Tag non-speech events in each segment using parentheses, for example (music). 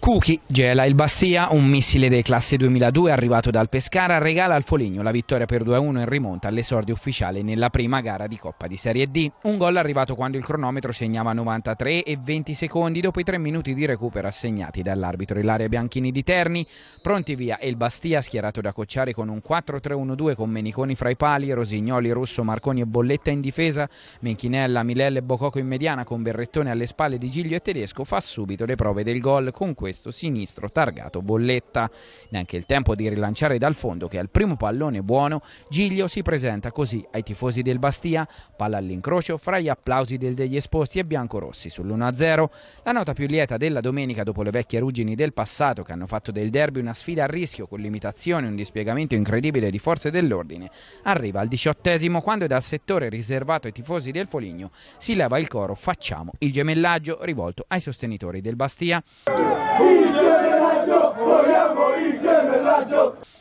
後期 Gela il Bastia, un missile dei classe 2002 arrivato dal Pescara regala al Foligno la vittoria per 2-1 in rimonta all'esordio ufficiale nella prima gara di Coppa di Serie D. Un gol arrivato quando il cronometro segnava 93 e 20 secondi dopo i 3 minuti di recupero assegnati dall'arbitro Ilaria Bianchini di Terni. Pronti via il Bastia schierato da cocciare con un 4-3-1-2 con Meniconi fra i pali, Rosignoli, Russo, Marconi e Bolletta in difesa, Menchinella, Milelle e Bococo in mediana con Berrettone alle spalle di Giglio e Tedesco fa subito le prove del gol con questo sinistro sinistro targato Bolletta. Neanche il tempo di rilanciare dal fondo che al primo pallone buono Giglio si presenta così ai tifosi del Bastia, palla all'incrocio fra gli applausi del degli esposti e biancorossi sull'1-0. La nota più lieta della domenica dopo le vecchie ruggini del passato che hanno fatto del derby una sfida a rischio con limitazioni, un dispiegamento incredibile di forze dell'ordine, arriva al diciottesimo quando dal settore riservato ai tifosi del Foligno si leva il coro Facciamo il gemellaggio rivolto ai sostenitori del Bastia.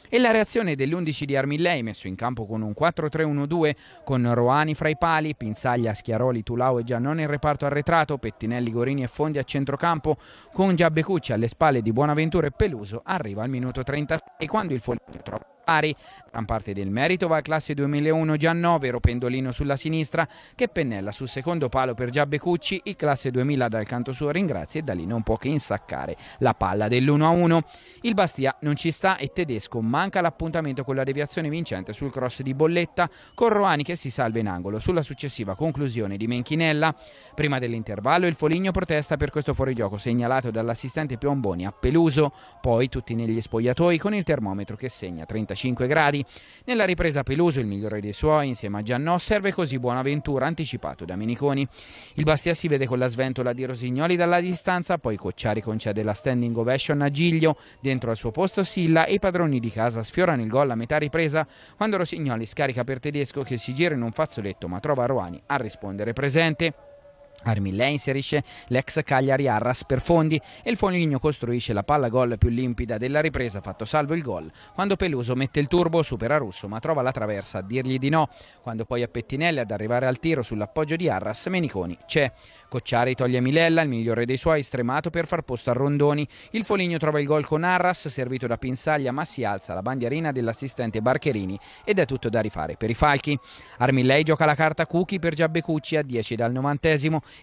E la reazione dell'11 di Armillei, messo in campo con un 4-3-1-2, con Roani fra i pali, Pinzaglia, Schiaroli, Tulao e Giannone in reparto arretrato, Pettinelli, Gorini e Fondi a centrocampo, con Giabbecucci alle spalle di Buonaventura e Peluso, arriva al minuto 33 quando il foglio trova pari. Gran parte del merito va al classe 2001 Giannovero, pendolino sulla sinistra, che pennella sul secondo palo per Giabbecucci, il classe 2000 dal canto suo ringrazia e da lì non può che insaccare la palla dell'1-1. Il Bastia non ci sta e Tedesco manca l'appuntamento con la deviazione vincente sul cross di Bolletta, con Roani che si salva in angolo sulla successiva conclusione di Menchinella. Prima dell'intervallo il Foligno protesta per questo fuorigioco segnalato dall'assistente Piomboni a Peluso, poi tutti negli spogliatoi con il termometro che segna 35 45 gradi. Nella ripresa Peluso, il migliore dei suoi, insieme a Giannò, serve così Buonaventura anticipato da Meniconi. Il Bastia si vede con la sventola di Rosignoli dalla distanza, poi Cocciari concede la standing ovation a Giglio, dentro al suo posto Silla e i padroni di casa sfiorano il gol a metà ripresa quando Rosignoli scarica per Tedesco che si gira in un fazzoletto ma trova Roani a rispondere presente. Armillè inserisce l'ex Cagliari Arras per fondi e il Foligno costruisce la palla gol più limpida della ripresa, fatto salvo il gol. Quando Peluso mette il turbo, supera Russo, ma trova la traversa a dirgli di no. Quando poi a Pettinelli ad arrivare al tiro sull'appoggio di Arras, Meniconi c'è. Cocciari toglie Milella, il migliore dei suoi, stremato per far posto a Rondoni. Il Foligno trova il gol con Arras, servito da Pinsaglia, ma si alza la bandierina dell'assistente Barcherini ed è tutto da rifare per i Falchi. Armillei gioca la carta Cucchi per Giabbecucci a 10 dal 90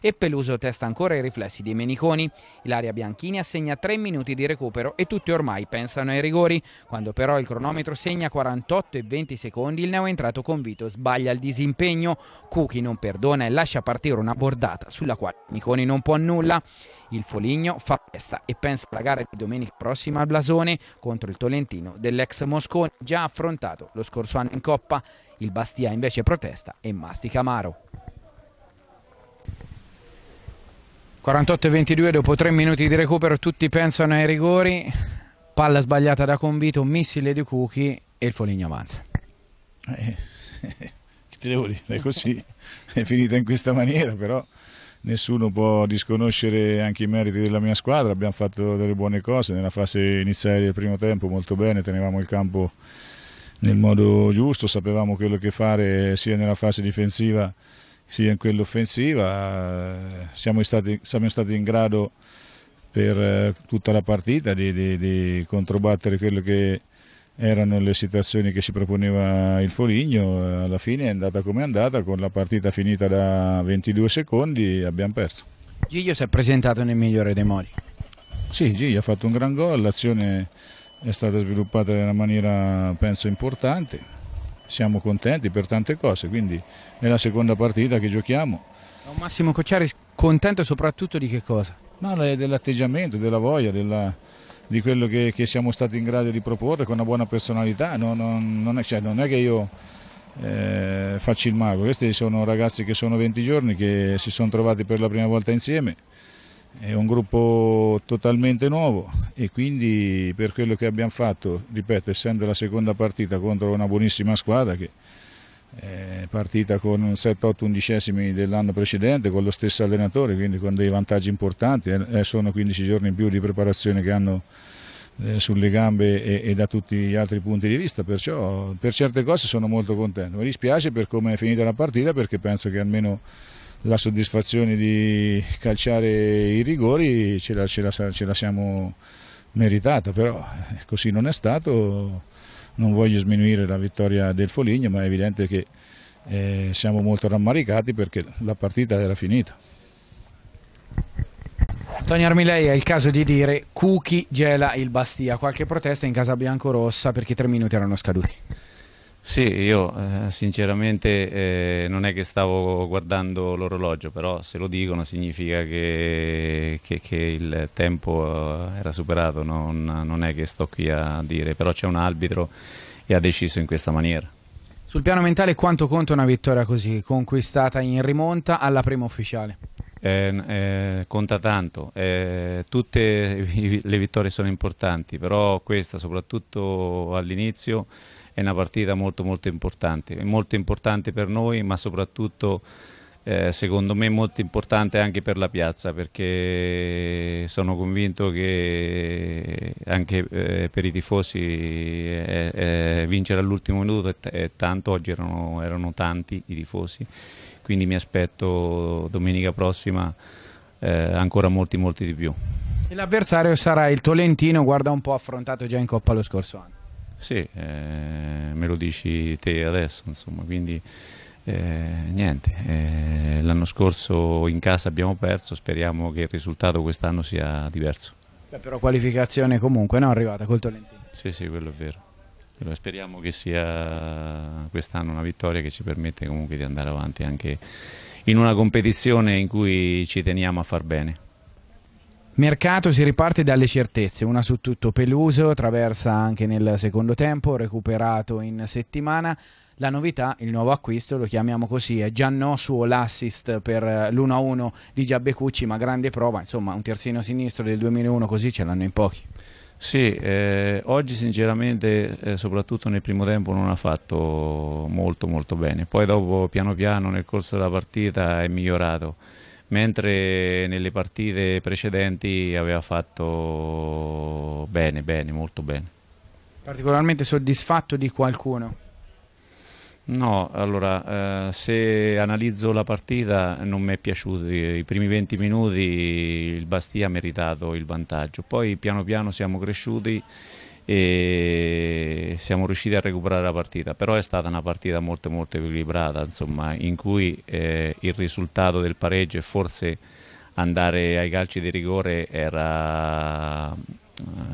e Peluso testa ancora i riflessi dei meniconi. Ilaria Bianchini assegna 3 minuti di recupero e tutti ormai pensano ai rigori. Quando però il cronometro segna 48 e 20 secondi, il neoentrato convito sbaglia il disimpegno. Cuchi non perdona e lascia partire una bordata sulla quale Meniconi non può nulla. Il Foligno fa festa e pensa alla gara di domenica prossima al Blasone contro il Tolentino dell'ex Moscone, già affrontato lo scorso anno in Coppa. Il Bastia invece protesta e mastica amaro. 48 e 22 dopo 3 minuti di recupero tutti pensano ai rigori, palla sbagliata da Convito, missile di Cuchi e il Foligno avanza. Eh, (laughs) che te devo dire, è così, è finita in questa maniera però nessuno può disconoscere anche i meriti della mia squadra, abbiamo fatto delle buone cose nella fase iniziale del primo tempo molto bene, tenevamo il campo nel modo giusto, sapevamo quello che fare sia nella fase difensiva sia in quella offensiva. Siamo stati, siamo stati, in grado per eh, tutta la partita di, di, di controbattere quelle che erano le situazioni che si proponeva il Foligno, alla fine è andata come è andata, con la partita finita da 22 secondi abbiamo perso. Giglio si è presentato nel migliore dei modi. Sì, Giglio ha fatto un gran gol, l'azione è stata sviluppata in una maniera penso importante, siamo contenti per tante cose, quindi è la seconda partita che giochiamo. Massimo Cocciari contento soprattutto di che cosa? Ma dell'atteggiamento, della voglia, della, di quello che, che, siamo stati in grado di proporre con una buona personalità, non, non, non, è, cioè, non è che io... Eh, faccio il mago. Questi sono ragazzi che sono 20 giorni, che si sono trovati per la prima volta insieme, è un gruppo totalmente nuovo e quindi per quello che abbiamo fatto, ripeto, essendo la seconda partita contro una buonissima squadra che è eh, partita con 7-8 undicesimi dell'anno precedente, con lo stesso allenatore, quindi con dei vantaggi importanti, eh, eh sono 15 giorni in più di preparazione che hanno eh, sulle gambe e, e, da tutti gli altri punti di vista, perciò per certe cose sono molto contento, mi dispiace per come è finita la partita perché penso che almeno la soddisfazione di calciare i rigori ce la, ce la, ce la siamo meritata, però eh, così non è stato, non voglio sminuire la vittoria del Foligno, ma è evidente che eh, siamo molto rammaricati perché la partita era finita. Antonio Armilei è il caso di dire Cuchi gela il Bastia, qualche protesta in casa biancorossa perché tre minuti erano scaduti. Sì, io eh, sinceramente eh, non è che stavo guardando l'orologio, però se lo dicono significa che, che, che il tempo eh, era superato, non, non, è che sto qui a dire, però c'è un arbitro e ha deciso in questa maniera. Sul piano mentale quanto conta una vittoria così, conquistata in rimonta alla prima ufficiale? Eh, eh conta tanto, eh, tutte le vittorie sono importanti, però questa soprattutto all'inizio è una partita molto molto importante, molto importante per noi ma soprattutto eh, secondo me molto importante anche per la piazza perché sono convinto che anche eh, per i tifosi eh, eh vincere all'ultimo minuto è, tanto, oggi erano, erano, tanti i tifosi, quindi mi aspetto domenica prossima eh, ancora molti molti di più. L'avversario sarà il Tolentino, guarda un po' affrontato già in Coppa lo scorso anno. Sì, eh, me lo dici te adesso, insomma, quindi eh, niente, eh, l'anno scorso in casa abbiamo perso, speriamo che il risultato quest'anno sia diverso. Beh, però qualificazione comunque no? arrivata col Tolentino. Sì, sì, quello è vero. speriamo che sia quest'anno una vittoria che ci permette comunque di andare avanti anche in una competizione in cui ci teniamo a far bene. Mercato si riparte dalle certezze, una su tutto Peluso, traversa anche nel secondo tempo, recuperato in settimana. La novità, il nuovo acquisto, lo chiamiamo così, è già no suo l'assist per l'1-1 di Giabbecucci, ma grande prova, insomma un terzino sinistro del 2001 così ce l'hanno in pochi. Sì, eh, oggi sinceramente eh, soprattutto nel primo tempo non ha fatto molto molto bene, poi dopo piano piano nel corso della partita è migliorato mentre nelle partite precedenti aveva fatto bene, bene, molto bene. Particolarmente soddisfatto di qualcuno? No, allora eh, se analizzo la partita non mi è piaciuto, i primi 20 minuti il Bastia ha meritato il vantaggio, poi piano piano siamo cresciuti e siamo riusciti a recuperare la partita, però è stata una partita molto molto equilibrata, insomma, in cui eh, il risultato del pareggio e forse andare ai calci di rigore era eh,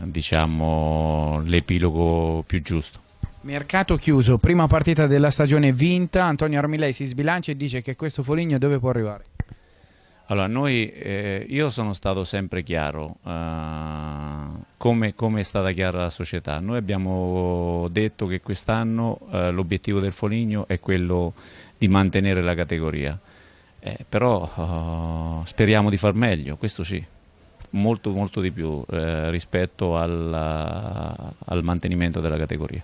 diciamo, l'epilogo più giusto. Mercato chiuso, prima partita della stagione vinta, Antonio Armilei si sbilancia e dice che questo Foligno dove può arrivare? Allora, noi, eh, io sono stato sempre chiaro, eh, come, come, è stata chiara la società. Noi abbiamo detto che quest'anno eh, l'obiettivo del Foligno è quello di mantenere la categoria, eh, però eh, speriamo di far meglio, questo sì, molto molto di più eh, rispetto alla, al mantenimento della categoria.